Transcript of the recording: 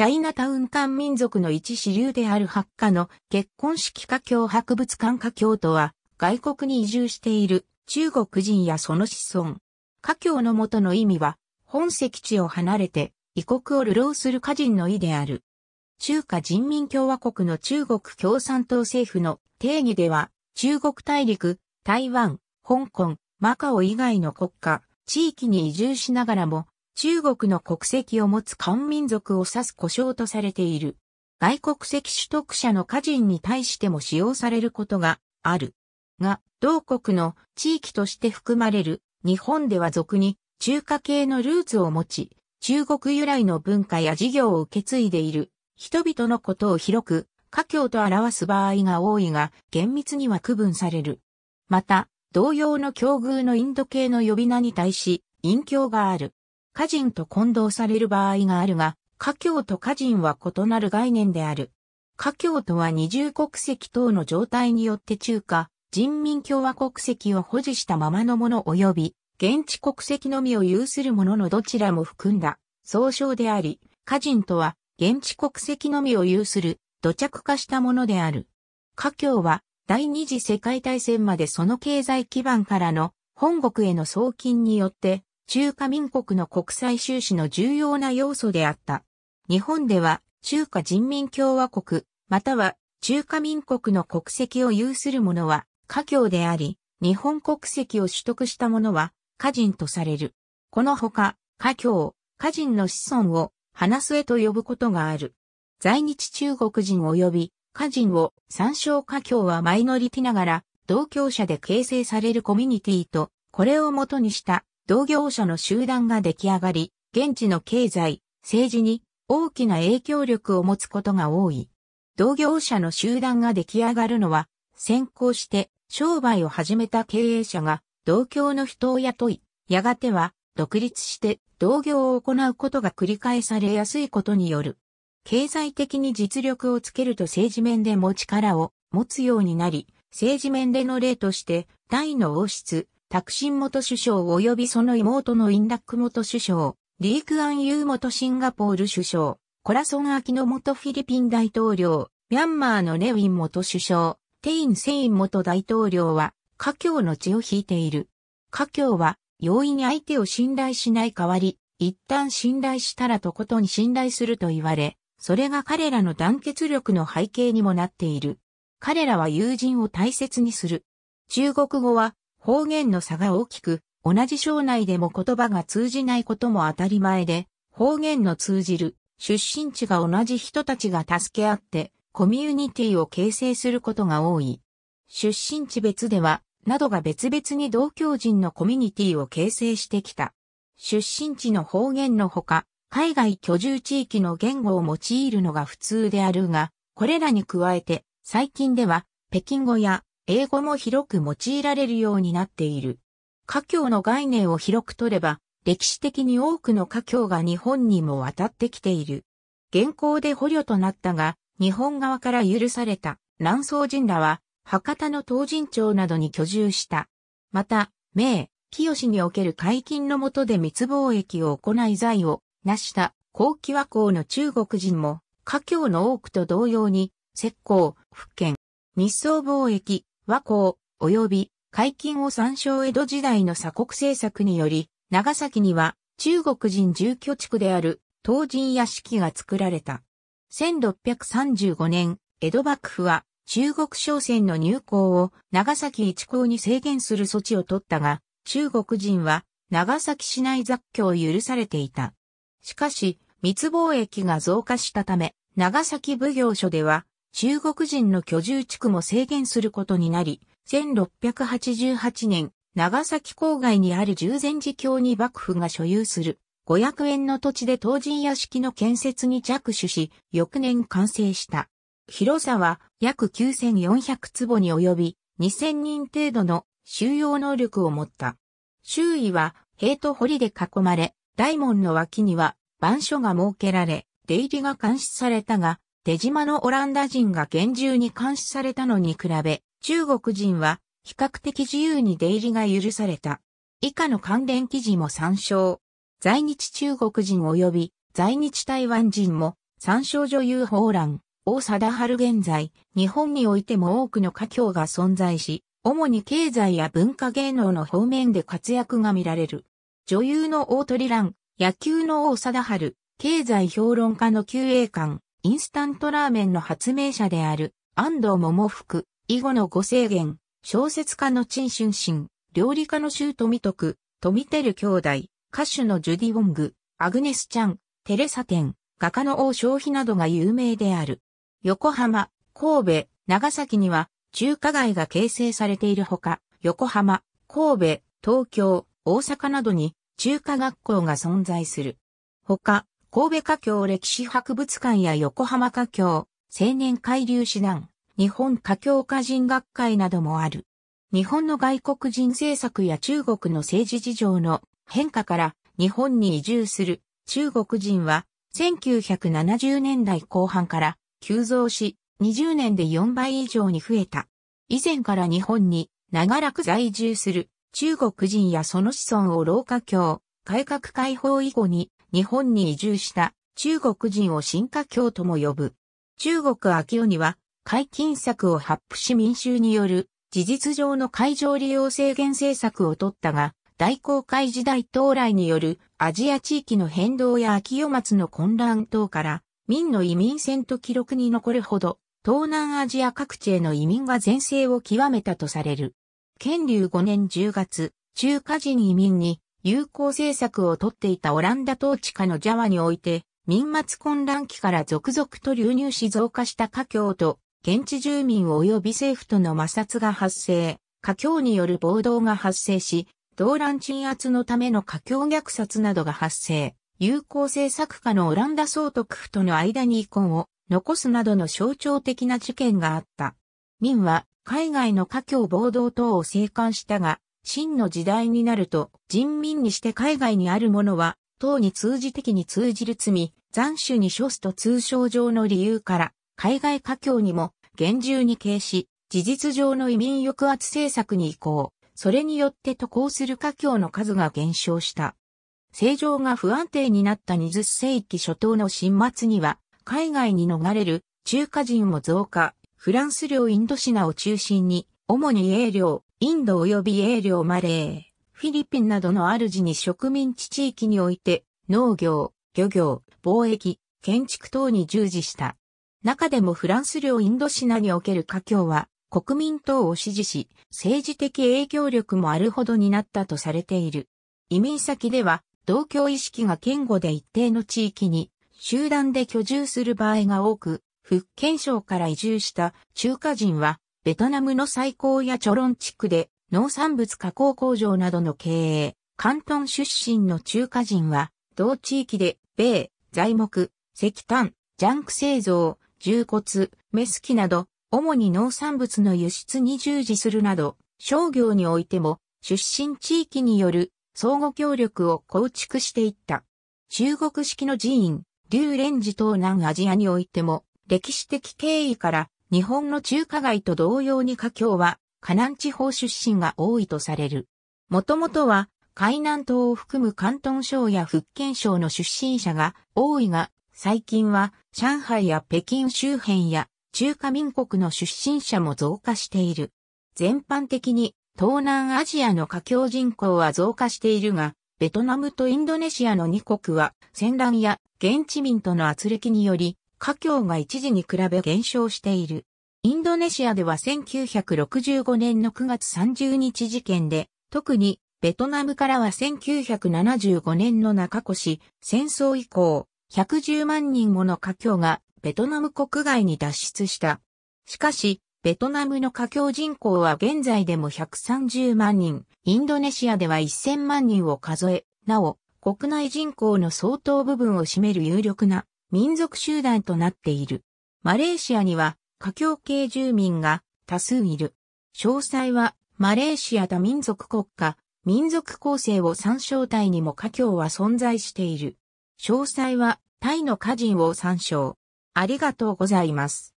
チャイナタウン間民族の一支流であるハッカの結婚式華僑博物館華僑とは、外国に移住している中国人やその子孫。華僑の元の意味は、本籍地を離れて異国を流浪する家人の意である。中華人民共和国の中国共産党政府の定義では、中国大陸、台湾、香港、マカオ以外の国家、地域に移住しながらも、中国の国籍を持つ漢民族を指す呼称とされている。外国籍取得者の家人に対しても使用されることがある。が、同国の地域として含まれる日本では俗に中華系のルーツを持ち、中国由来の文化や事業を受け継いでいる人々のことを広く華僑と表す場合が多いが厳密には区分される。また、同様の境遇のインド系の呼び名に対し、陰境がある。歌人と混同される場合があるが、歌教と歌人は異なる概念である。歌教とは二重国籍等の状態によって中華、人民共和国籍を保持したままのもの及び、現地国籍のみを有するもののどちらも含んだ、総称であり、歌人とは、現地国籍のみを有する、土着化したものである。歌教は、第二次世界大戦までその経済基盤からの本国への送金によって中華民国の国際収支の重要な要素であった。日本では中華人民共和国、または中華民国の国籍を有する者は華僑であり、日本国籍を取得した者は家人とされる。このほか、華僑、家人の子孫を話すへと呼ぶことがある。在日中国人及び家人を参照華僑はマイノリティながら同居者で形成されるコミュニティと、これをもとにした同業者の集団が出来上がり、現地の経済、政治に大きな影響力を持つことが多い。同業者の集団が出来上がるのは、先行して商売を始めた経営者が同郷の人を雇い、やがては独立して同業を行うことが繰り返されやすいことによる。経済的に実力をつけると政治面でも力を持つようになり、政治面での例として、タイの王室、タクシン元首相及びその妹のインダック元首相、リークアンユー元シンガポール首相、コラソン・アキノ元フィリピン大統領、ミャンマーのネウィン元首相、テイン・セイン元大統領は、華僑の血を引いている。華僑は、容易に相手を信頼しない代わり、一旦信頼したらとことに信頼すると言われ、それが彼らの団結力の背景にもなっている。彼らは友人を大切にする。中国語は方言の差が大きく、同じ省内でも言葉が通じないことも当たり前で、方言の通じる出身地が同じ人たちが助け合って、コミュニティを形成することが多い。出身地別では、などが別々に同郷人のコミュニティを形成してきた。出身地の方言のほか、海外居住地域の言語を用いるのが普通であるが、これらに加えて、最近では、北京語や英語も広く用いられるようになっている。華僑の概念を広く取れば、歴史的に多くの華僑が日本にも渡ってきている。現行で捕虜となったが、日本側から許された南宋人らは、博多の東人町などに居住した。また、明、清における解禁の下で密貿易を行い財を成した高期和光の中国人も、華僑の多くと同様に、石膏、福建、日宋貿易、和光、及び海禁を参照江戸時代の鎖国政策により、長崎には中国人住居地区である東人屋敷が作られた。1635年、江戸幕府は中国商船の入港を長崎一港に制限する措置を取ったが、中国人は長崎市内雑居を許されていた。しかし、密貿易が増加したため、長崎奉行所では中国人の居住地区も制限することになり、1688年、長崎郊外にある十前寺教に幕府が所有する500円の土地で当人屋敷の建設に着手し、翌年完成した。広さは約9400坪に及び、2000人程度の収容能力を持った。周囲は塀と堀で囲まれ、大門の脇には板所が設けられ、出入りが監視されたが、手島のオランダ人が厳重に監視されたのに比べ、中国人は比較的自由に出入りが許された。以下の関連記事も参照。在日中国人及び在日台湾人も参照女優法乱。王貞治現在、日本においても多くの家境が存在し、主に経済や文化芸能の方面で活躍が見られる。女優の大鳥蘭、野球の王貞治、経済評論家の旧栄館、インスタントラーメンの発明者である安藤桃福、囲碁の五制限、小説家の陳春心、料理家の周富徳、富照兄弟、歌手のジュディ・ウォング、アグネス・チャン、テレサ・テン、画家の王消費などが有名である。横浜、神戸、長崎には中華街が形成されているほか、横浜、神戸、東京、大阪などに中華学校が存在する。ほか、神戸華僑歴史博物館や横浜華僑、青年海流指南、日本華僑家人学会などもある。日本の外国人政策や中国の政治事情の変化から日本に移住する中国人は1970年代後半から急増し20年で4倍以上に増えた。以前から日本に長らく在住する中国人やその子孫を老華教改革開放以後に日本に移住した中国人を新華教とも呼ぶ。中国秋尾には解禁策を発布し民衆による事実上の会場利用制限政策を取ったが、大航海時代到来によるアジア地域の変動や秋代末の混乱等から、民の移民船と記録に残るほど、東南アジア各地への移民が全盛を極めたとされる。建立5年10月、中華人移民に友好政策をとっていたオランダ統治下のジャワにおいて、民末混乱期から続々と流入し増加した華僑と、現地住民及び政府との摩擦が発生、華僑による暴動が発生し、動乱鎮圧のための華僑虐殺などが発生、友好政策下のオランダ総督府との間に遺恨を残すなどの象徴的な事件があった。民は海外の華僑暴動等を生還したが、秦の時代になると、人民にして海外にあるものは、党に通じ的に通じる罪、残首に処すと通称上の理由から、海外華僑にも厳重に軽視、事実上の移民抑圧政策に移行、それによって渡航する華僑の数が減少した。政情が不安定になった20世紀初頭の新末には、海外に逃れる中華人も増加、フランス領インドシナを中心に、主に英領、インド及び英領マレー、フィリピンなどの主に植民地地域において、農業、漁業、貿易、建築等に従事した。中でもフランス領インドシナにおける華僑は、国民党を支持し、政治的影響力もあるほどになったとされている。移民先では、同居意識が堅固で一定の地域に、集団で居住する場合が多く、福建省から移住した中華人は、ベトナムの最高やチョロン地区で農産物加工工場などの経営、関東出身の中華人は、同地域で、米、材木、石炭、ジャンク製造、重骨、メスキなど、主に農産物の輸出に従事するなど、商業においても、出身地域による相互協力を構築していった。中国式の寺院、竜蓮寺東南アジアにおいても、歴史的経緯から日本の中華街と同様に華僑は、河南地方出身が多いとされる。もともとは、海南島を含む広東省や福建省の出身者が多いが、最近は上海や北京周辺や中華民国の出身者も増加している。全般的に東南アジアの華僑人口は増加しているが、ベトナムとインドネシアの2国は戦乱や現地民との圧力により華僑が一時に比べ減少している。インドネシアでは1965年の9月30日事件で、特にベトナムからは1975年の中越戦争以降、110万人もの華僑がベトナム国外に脱出した。しかし、ベトナムの華僑人口は現在でも130万人、インドネシアでは1000万人を数え、なお、国内人口の相当部分を占める有力な民族集団となっている。マレーシアには、華僑系住民が多数いる。詳細は、マレーシア多民族国家、民族構成を参照体にも華僑は存在している。詳細は、タイの歌人を参照。ありがとうございます。